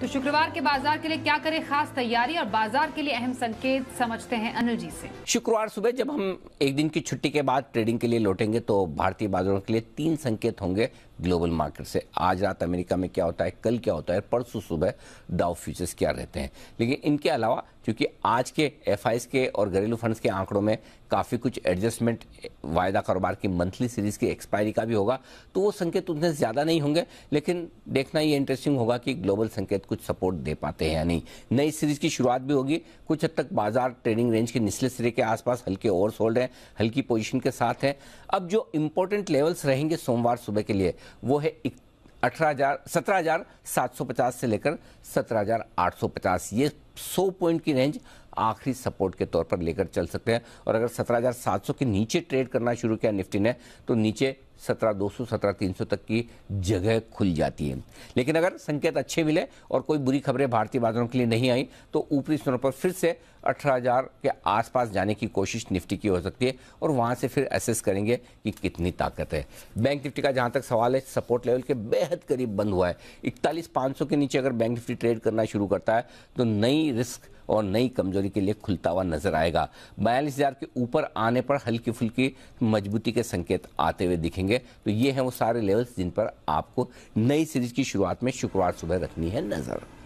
तो शुक्रवार के बाजार के लिए क्या करें खास तैयारी और बाजार के लिए अहम संकेत समझते हैं अनिल जी से शुक्रवार सुबह जब हम एक दिन की छुट्टी के बाद ट्रेडिंग के लिए लौटेंगे तो भारतीय बाजारों के लिए तीन संकेत होंगे ग्लोबल मार्केट से आज रात अमेरिका में क्या होता है कल क्या होता है परसों सुबह दाव फ्यूचर्स क्या रहते हैं लेकिन इनके अलावा क्योंकि आज के एफ के और घरेलू फंड्स के आंकड़ों में काफ़ी कुछ एडजस्टमेंट वायदा कारोबार की मंथली सीरीज़ की एक्सपायरी का भी होगा तो वो संकेत उतने ज़्यादा नहीं होंगे लेकिन देखना ये इंटरेस्टिंग होगा कि ग्लोबल संकेत कुछ सपोर्ट दे पाते हैं या नहीं नई सीरीज़ की शुरुआत भी होगी कुछ हद तक बाजार ट्रेडिंग रेंज के निचले सिरे के आसपास हल्के ओवर सोल्ड हैं हल्की पोजिशन के साथ हैं अब जो इम्पोर्टेंट लेवल्स रहेंगे सोमवार सुबह के लिए वो है अठारह सत्रह हजार सात सौ पचास से लेकर सत्रह हजार आठ सौ पचास ये सौ पॉइंट की रेंज आखिरी सपोर्ट के तौर पर लेकर चल सकते हैं और अगर 17,700 के नीचे ट्रेड करना शुरू किया निफ्टी ने तो नीचे सत्रह दो सौ सत्रह तीन सौ तक की जगह खुल जाती है लेकिन अगर संकेत अच्छे मिले और कोई बुरी खबरें भारतीय बाजारों के लिए नहीं आई तो ऊपरी स्तरों पर फिर से अठारह हज़ार के आसपास जाने की कोशिश निफ्टी की हो सकती है और वहाँ से फिर एसेस करेंगे कि कितनी ताकत है बैंक निफ्टी का जहाँ तक सवाल है सपोर्ट लेवल के बेहद करीब बंद हुआ है इकतालीस पाँच सौ के नीचे अगर बैंक निफ्टी ट्रेड करना शुरू करता है तो नई रिस्क और नई कमजोरी के लिए खुलता हुआ नजर आएगा बयालीस हज़ार के ऊपर आने पर हल्की फुल्की मजबूती के संकेत आते हुए दिखेंगे तो ये हैं वो सारे लेवल्स जिन पर आपको नई सीरीज की शुरुआत में शुक्रवार सुबह रखनी है नज़र